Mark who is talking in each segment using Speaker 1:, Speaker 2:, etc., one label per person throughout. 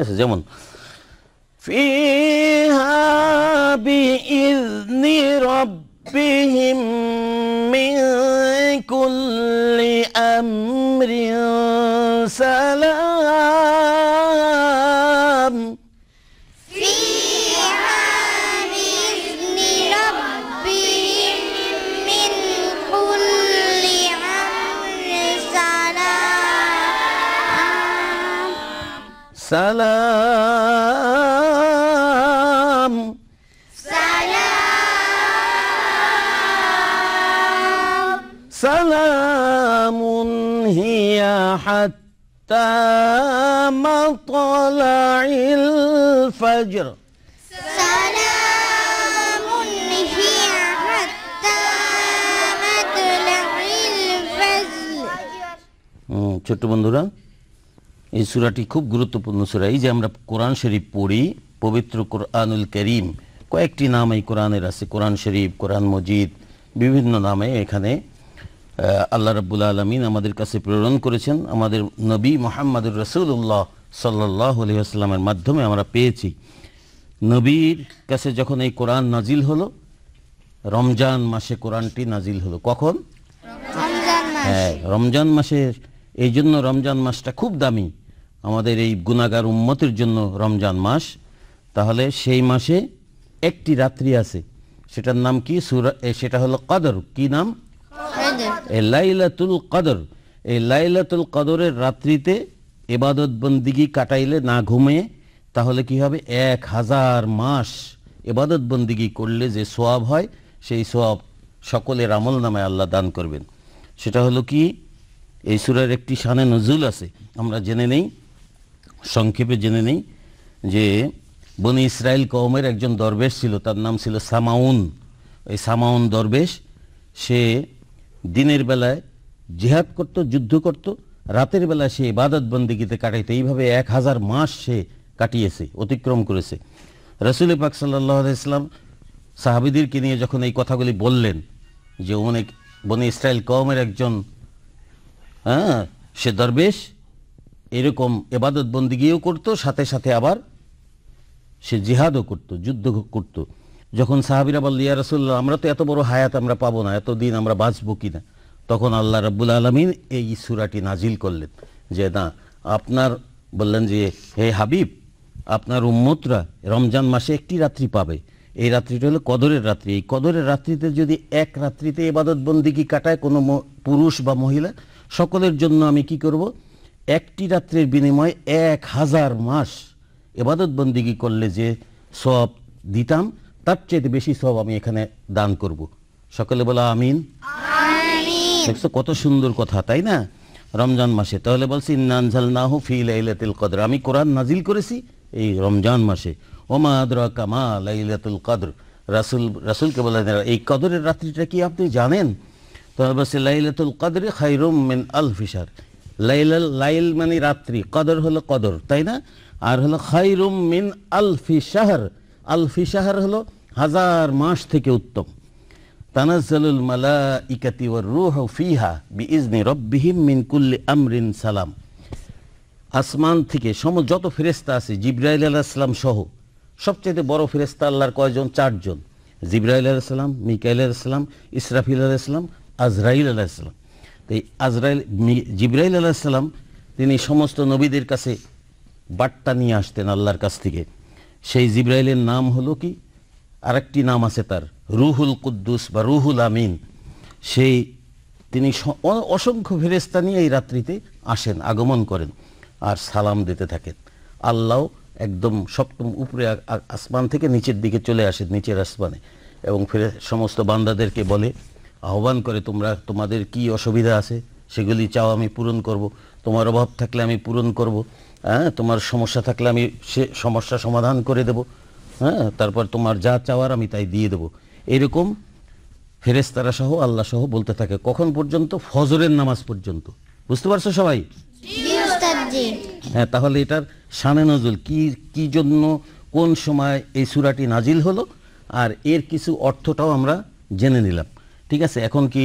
Speaker 1: زمن
Speaker 2: فيها بإذن ربهم من كل أمر سلام سلام هي حتى مطلع الفجر سلام
Speaker 3: هي حتى مطلع الفجر
Speaker 1: ছোট্ট বন্ধুরা এই সুরাটি খুব গুরুত্বপূর্ণ সুরা এই যে আমরা কোরআন শরীফ পড়ি পবিত্র কোরআনুল করিম কয়েকটি নাম এই কোরআনের আছে কোরআন শরীফ কোরআন মজিদ বিভিন্ন নামে এখানে আল্লাহ রাবুল আলমিন আমাদের কাছে প্রেরণ করেছেন আমাদের নবী মোহাম্মদুর রসুল্লাহ সাল্লাহ আলহিহাস্লামের মাধ্যমে আমরা পেয়েছি নবীর কাছে যখন এই কোরআন নাজিল হলো রমজান মাসে কোরআনটি নাজিল হলো কখন হ্যাঁ রমজান মাসের এই জন্য রমজান মাসটা খুব দামি আমাদের এই গুণাগার উন্মতের জন্য রমজান মাস তাহলে সেই মাসে একটি রাত্রি আছে সেটার নাম কি সুরা সেটা হলো কাদর কি নাম এই লাইলাতুল কদর এই লাইলাতুল কদরের রাত্রিতে এবাদত বন্দিগি কাটাইলে না ঘুমিয়ে তাহলে কি হবে এক হাজার মাস এবাদত বন্দিগি করলে যে সোয়াব হয় সেই সোয়াব সকলের আমল নামে আল্লাহ দান করবেন সেটা হলো কি এই সুরের একটি শানে নজুল আছে আমরা জেনে নেই সংক্ষেপে জেনে নেই যে বনি ইসরায়েল কওমের একজন দরবেশ ছিল তার নাম ছিল সামাউন এই সামাউন দরবেশ সে দিনের বেলায় জেহাদ করত যুদ্ধ করত রাতের বেলায় সে ইবাদত বন্দিগিতে কাটাইত এইভাবে এক হাজার মাস সে কাটিয়েছে অতিক্রম করেছে রসুল পাক সাল্লাহ ইসলাম নিয়ে যখন এই কথাগুলি বললেন যে অনেক বনে ইসরায়েল কমের একজন হ্যাঁ সে দরবেশ এরকম এবাদত বন্দিগিও করত সাথে সাথে আবার সে জিহাদও করত যুদ্ধ করতো যখন সাহাবিরা বলল ইয়া রসুল্লাহ আমরা তো এত বড় হায়াত আমরা পাবো না এত দিন আমরা বাঁচবো কি না তখন আল্লাহ রাব্বুল আলমিন এই সুরাটি নাজিল করলেন যে না আপনার বললেন যে হে হাবিব আপনার উম্মতরা রমজান মাসে একটি রাত্রি পাবে এই রাত্রিটা হলো কদরের রাত্রি এই কদরের রাত্রিতে যদি এক রাত্রিতে এবাদত বন্দিকি কাটায় কোনো পুরুষ বা মহিলা সকলের জন্য আমি কি করব একটি রাত্রির বিনিময়ে এক হাজার মাস এবাদত বন্দিকি করলে যে সব দিতাম তার চেয়ে বেশি সব আমি এখানে দান করব। সকলে বলা আমিন দেখছো কত সুন্দর কথা তাই না রমজান মাসে তাহলে বলছি নানঝাল নাহু ফি লাইলাতুল কদর আমি কোরআন নাজিল করেছি এই রমজান মাসে ওমা আদরা কামা লাইলাতুল কদর রাসুল রাসুলকে বলে এই কদরের রাত্রিটা কি আপনি জানেন তাহলে বলছি লাইলাতুল কদরে খাইরুম মিন আল ফিসার লাইলাল লাইল মানে রাত্রি কদর হলো কদর তাই না আর হলো খাইরুম মিন আল ফি আল ফিসাহার হলো হাজার মাস থেকে উত্তম তানাজ্জালুল মালা ইকাতি ওয়ার রুহ ফিহা বি ইজনি রব্বিহিম মিন কুল্লি আমরিন সালাম আসমান থেকে সম যত ফেরেস্তা আছে জিব্রাইল আলাহিসাম সহ সবচেয়ে বড় ফেরেস্তা আল্লাহর কয়জন চারজন জিব্রাইল আলাইসালাম মিকাইল আলাইসালাম ইসরাফিল আলাইসালাম আজরাইল আলাইসালাম তো এই আজরাইল জিব্রাইল আলাইসালাম তিনি সমস্ত নবীদের কাছে বার্তা নিয়ে আসতেন আল্লাহর কাছ থেকে সেই জিব্রাইলের নাম হলো কি আরেকটি নাম আছে তার রুহুল কুদ্দুস বা রুহুল আমিন সেই তিনি অসংখ্য ফেরেস্তা নিয়ে এই রাত্রিতে আসেন আগমন করেন আর সালাম দিতে থাকেন আল্লাহ একদম সপ্তম উপরে আসমান থেকে নিচের দিকে চলে আসেন নিচের আসমানে এবং ফেরে সমস্ত বান্দাদেরকে বলে আহ্বান করে তোমরা তোমাদের কি অসুবিধা আছে সেগুলি চাও আমি পূরণ করব তোমার অভাব থাকলে আমি পূরণ করব হ্যাঁ তোমার সমস্যা থাকলে আমি সে সমস্যা সমাধান করে দেব হ্যাঁ তারপর তোমার যা চাওয়ার আমি তাই দিয়ে দেব এরকম ফেরেস্তারা সহ আল্লাহ সহ বলতে থাকে কখন পর্যন্ত ফজরের নামাজ পর্যন্ত বুঝতে পারছো সবাই হ্যাঁ তাহলে এটার সানে নজল কি কি জন্য কোন সময় এই সুরাটি নাজিল হলো আর এর কিছু অর্থটাও আমরা জেনে নিলাম ঠিক আছে এখন কি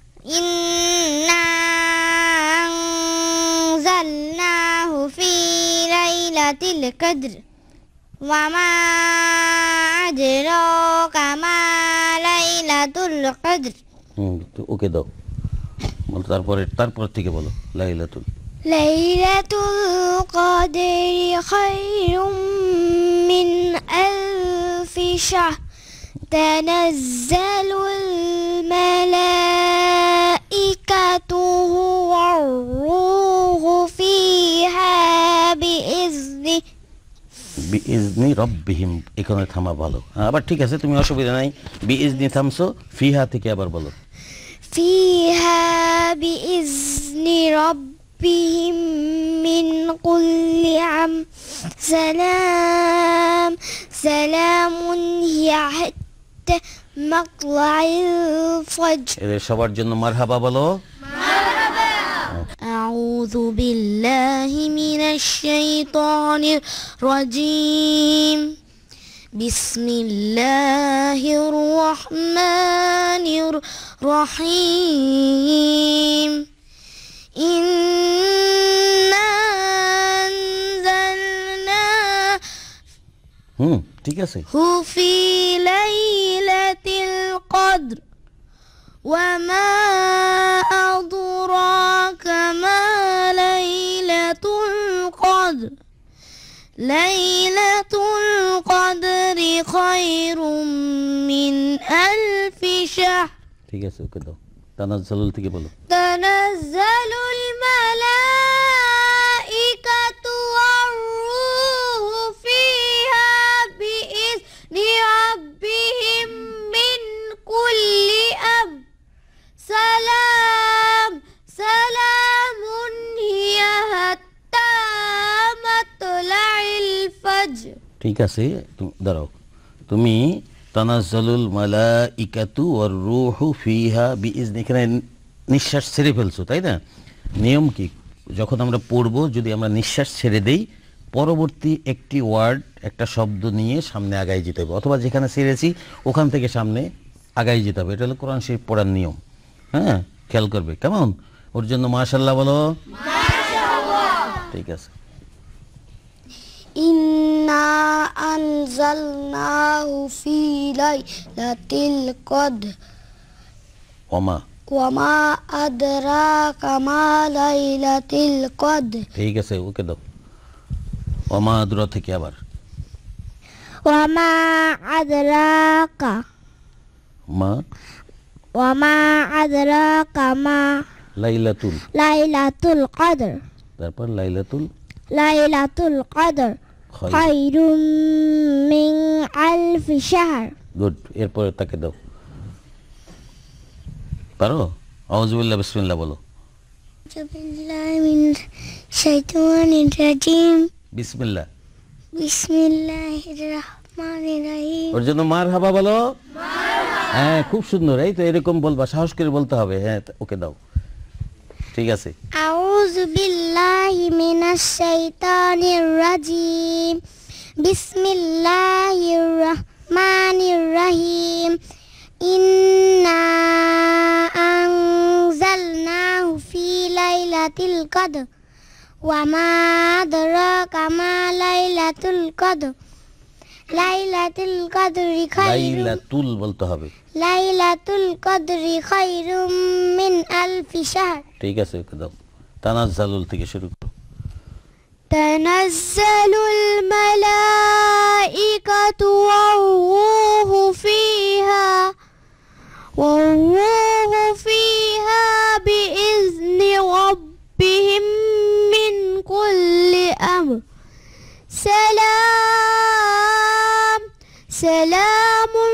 Speaker 3: إنا أنزلناه في ليلة القدر وما أدراك ما ليلة القدر
Speaker 1: أوكي دو তারপর তারপর থেকে বলো লাইলাতুল
Speaker 3: লাইলাতুল কদর খায়রুম মিন আলফি تنزل الملائكة والروح فيها بإذنه
Speaker 1: বিইজনি রব্বিহিম এখানে থামা ভালো হ্যাঁ, আবার ঠিক আছে তুমি অসুবিধা নাই বিইজনি থামছো ফিহা থেকে আবার বলো
Speaker 3: ফিহা বিইজনি রব্বিহিম মিন কুল্লি আম সালাম সালামুন হিয়া مطلع الفجر
Speaker 1: এদের সবার জন্য মারহাবা বলো
Speaker 3: أعوذ بالله من الشيطان الرجيم بسم الله الرحمن الرحيم إنا أنزلنا হুম ঠিক আছে হু ফি লাইলাতিল কদর ওয়া মা আদরাকা মা লাইলাতুল কদর লাইলাতুল কদরি খায়রুম মিন আলফি শাহর
Speaker 1: ঠিক আছে ওকে দাও তানাজ্জালুল থেকে বলো
Speaker 3: তানাজ্জালুল মালাইকা
Speaker 1: ঠিক আছে দাঁড়াও তুমি তানাজ্জালুল মালা ইকাতু ওর রুহু ফিহা বি এখানে নিঃশ্বাস ছেড়ে ফেলছো তাই না নিয়ম কি যখন আমরা পড়ব যদি আমরা নিঃশ্বাস ছেড়ে দেই পরবর্তী একটি ওয়ার্ড একটা শব্দ নিয়ে সামনে আগায় যেতে হবে অথবা যেখানে ছেড়েছি ওখান থেকে সামনে আগায় যেতে হবে এটা হলো কোরআন শরীফ পড়ার নিয়ম হ্যাঁ খেয়াল করবে কেমন ওর জন্য মাশাল্লাহ বলো ঠিক আছে
Speaker 3: أنزلناه في ليلة القدر وما وما أدراك ما ليلة القدر
Speaker 1: ঠিক আছে ওকে দাও ওমা আদরা থেকে আবার
Speaker 3: ওমা আদরাকা মা ওমা আদরাকা মা লাইলাতুল লাইলাতুল কদর
Speaker 1: তারপর লাইলাতুল
Speaker 3: লাইলাতুল কদর খায়রুম মিন আলফ শাহর
Speaker 1: গুড এরপর তাকে দাও পারো বিসমিল্লাহ বলো
Speaker 3: মিন শাইতানির রাজিম বিসমিল্লাহ বিসমিল্লাহির রহমানির রহিম ওর
Speaker 1: জন্য মারহাবা বলো হ্যাঁ খুব সুন্দর এই তো এরকম বলবা সাহস করে বলতে হবে হ্যাঁ ওকে দাও ঠিক আছে
Speaker 3: আউযু বিল্লাহি মিনাশ শাইতানির রাজিম বিসমিল্লাহির রহমানির রহিম ইন্না আনজালনাহু ফি লাইলাতিল কদর ওয়া মা আদরাকা মা লাইলাতুল কদর ليلة القدر خير
Speaker 1: ليلة بلتهابي
Speaker 3: ليلة القدر خير من ألف شهر
Speaker 1: تيجا আছে একদম تنزل থেকে
Speaker 3: শুরু تنزل الملائكة وروح فيها وروح فيها بإذن ربهم من كل أمر سلام সালামুন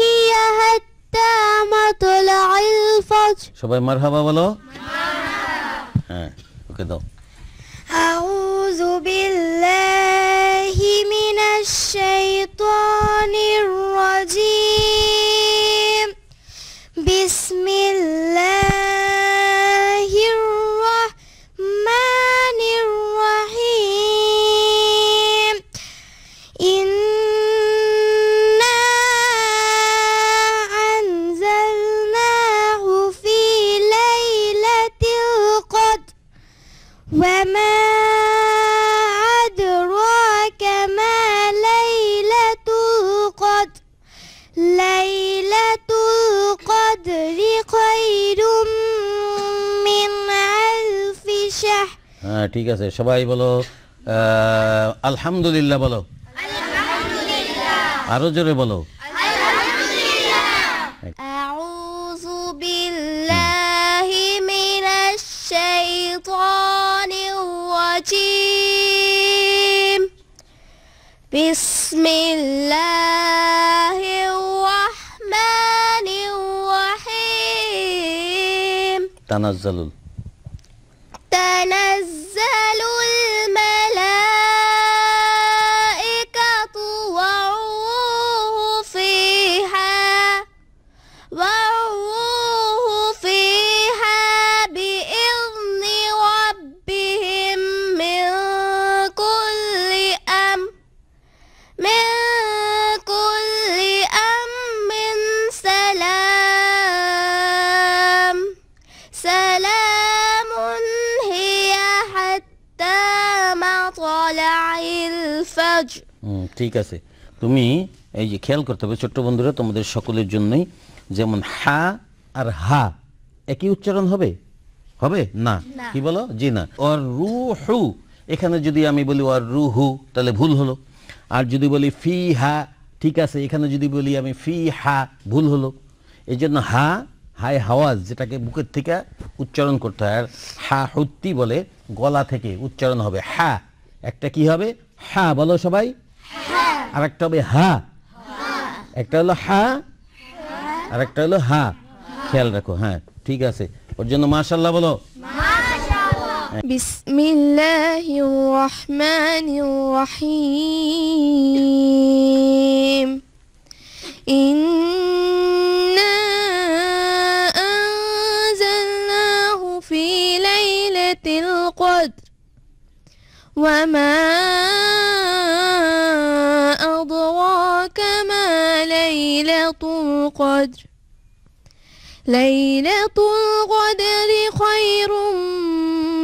Speaker 3: হিয়া হাত্তা মাতলাইল ফজর
Speaker 1: সবাই মারহাবা বলো মারহাবা হ্যাঁ,
Speaker 3: ওকে দাও আউযু বিল্লাহি মিনাশ শাইতানির
Speaker 1: হ্যাঁ, ঠিক আছে সবাই বলো আলহামদুলিল্লাহ বলো আরো জোরে বলো
Speaker 3: بسم الله الرحمن الرحيم تنزل হুম
Speaker 1: ঠিক আছে তুমি এই যে খেয়াল করতে হবে ছোট্ট বন্ধুরা তোমাদের সকলের জন্যই যেমন হা আর হা একই উচ্চারণ হবে হবে না কি বলো জি না অর রুহু এখানে যদি আমি বলি অর রুহু তাহলে ভুল হলো আর যদি বলি ফি হা ঠিক আছে এখানে যদি বলি আমি ফি হা ভুল হলো এই জন্য হা হাই হাওয়াজ যেটাকে বুকের থেকে উচ্চারণ করতে হয় আর হা হত্তি বলে গলা থেকে উচ্চারণ হবে হা একটা কি হবে হা বলো সবাই আর একটা হবে হা একটা হলো হা আর একটা হলো হা খেয়াল রাখো হ্যাঁ ঠিক আছে ওর জন্য মাশাল্লাহ বলো
Speaker 3: বিসমিল্লাহির রহমানির রহিম ইন্না আনজালনাহু ليلة القدر ليلة القدر خير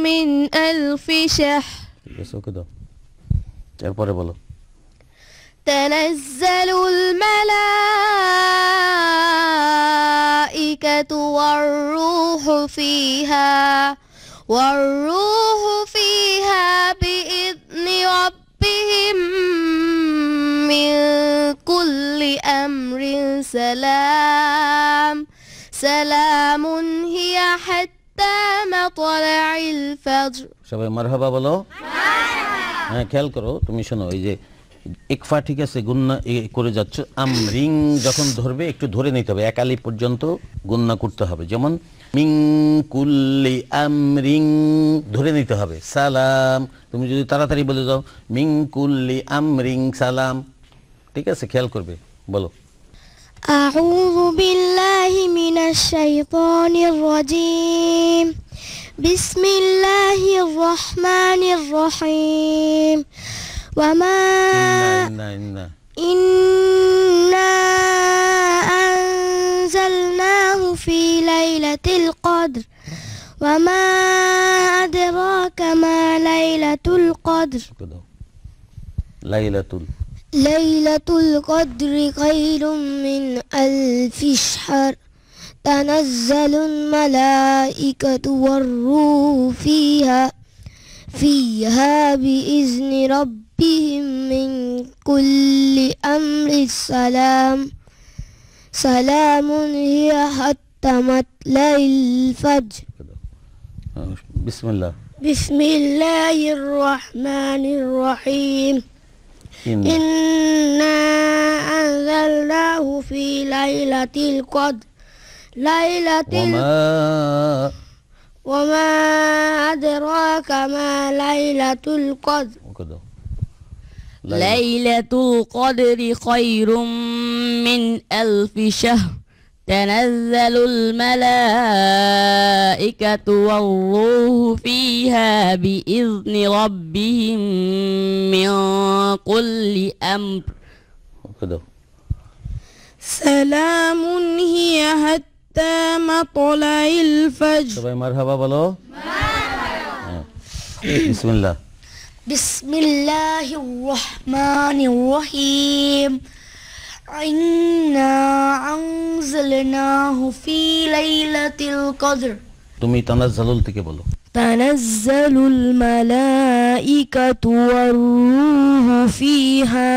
Speaker 3: من ألف شهر بس كده تنزل الملائكة والروح فيها والروح فيها بإذن ربهم من كل أمر سلام سلام هي حتى مطلع الفجر
Speaker 1: সবাই মারহাবা বলো হ্যাঁ খেয়াল করো তুমি শোনো এই যে একফা ঠিক আছে গুন্না করে যাচ্ছ আম রিং যখন ধরবে একটু ধরে নিতে হবে একালি পর্যন্ত গুন্না করতে হবে যেমন মিং কুল্লি আম রিং ধরে নিতে হবে সালাম তুমি যদি তাড়াতাড়ি বলে যাও মিং কুল্লি আমরিং সালাম ঠিক আছে খেয়াল করবে বলো
Speaker 3: أعوذ بالله من الشيطان الرجيم بسم الله الرحمن الرحيم وما إنا إنا أنزلناه في ليلة القدر وما أدراك ما ليلة القدر ليلة ليلة القدر خير من ألف شهر تنزل الملائكة والروح فيها فيها بإذن ربهم من كل أمر السلام سلام هي حتى مطلع الفجر بسم الله بسم الله الرحمن الرحيم إنا, أنزلناه في ليلة القدر ليلة وما وما أدراك ما ليلة القدر ليلة القدر خير من ألف شهر تنزل الملائكة والروح فيها بإذن ربهم من كل أمر سلام هي حتى مطلع الفجر
Speaker 1: طب مرحبا بلو مرحبا بسم الله
Speaker 3: بسم الله الرحمن الرحيم إنا أنزلناه في ليلة القدر
Speaker 1: তুমি তানাজ্জালুল থেকে বলো
Speaker 3: তানাজ্জালুল মালাইকাতু রূহু ফিহা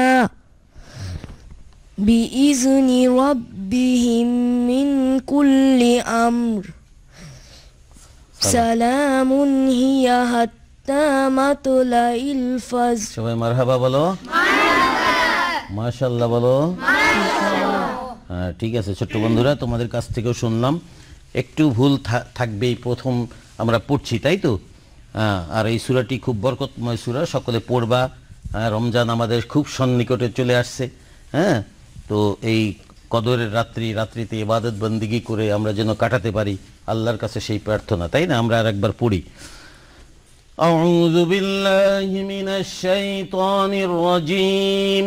Speaker 3: বিইজনি রাব্বিহিম মিন কুল্লি আমর সালামুন হিয়া হাত্তা মাতলাইল ফাজর
Speaker 1: সবাই মারহাবা বলো মারহাবা মাশাল্লাহ বলো হ্যাঁ, ঠিক আছে ছোট্ট বন্ধুরা তোমাদের কাছ থেকেও শুনলাম একটু ভুল থাকবেই প্রথম আমরা পড়ছি তাই তো হ্যাঁ, আর এই সুরাটি খুব বরকতময় সুরা সকলে পড়বা হ্যাঁ, রমজান আমাদের খুব সন্নিকটে চলে আসছে হ্যাঁ তো এই কদরের রাত্রি রাত্রিতে ইবাদত বন্দিগি করে আমরা যেন কাটাতে পারি আল্লাহর কাছে সেই প্রার্থনা তাই না আমরা আর একবার পড়ি
Speaker 2: أعوذ بالله من الشيطان الرجيم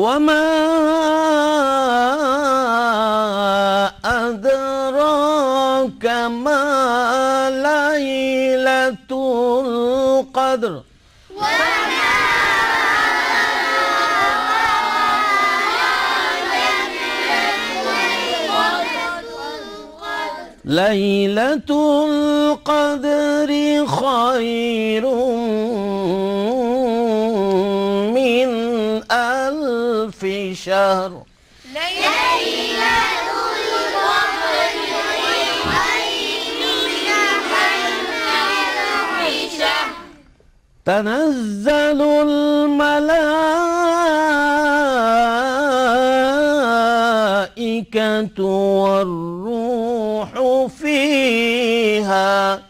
Speaker 2: وما أدراك ما ليلة القدر ليلة القدر خير من أهل في شهر ليلة
Speaker 3: القدر خير من ألف شهر
Speaker 2: تنزل الملائكة والروح فيها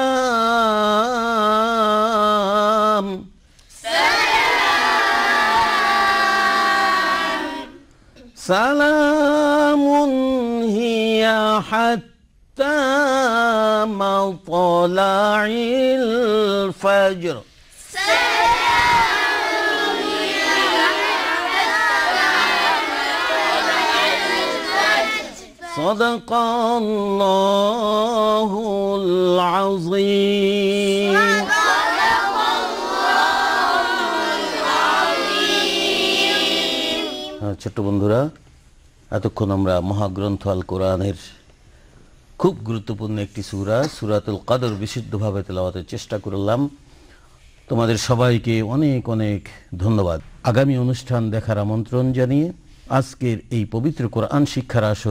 Speaker 2: طلع الفجر صدق الله العظيم صدق الله
Speaker 1: العظيم ছোট্ট বন্ধুরা এতক্ষণ আমরা মহাগ্রন্থ আল কোরআনের খুব গুরুত্বপূর্ণ একটি সুরা সুরাতুল কাদর বিশুদ্ধভাবে তেলাওয়াতের চেষ্টা করলাম তোমাদের সবাইকে অনেক অনেক ধন্যবাদ আগামী অনুষ্ঠান দেখার আমন্ত্রণ জানিয়ে আজকের এই পবিত্র কোরআন শিক্ষার আসর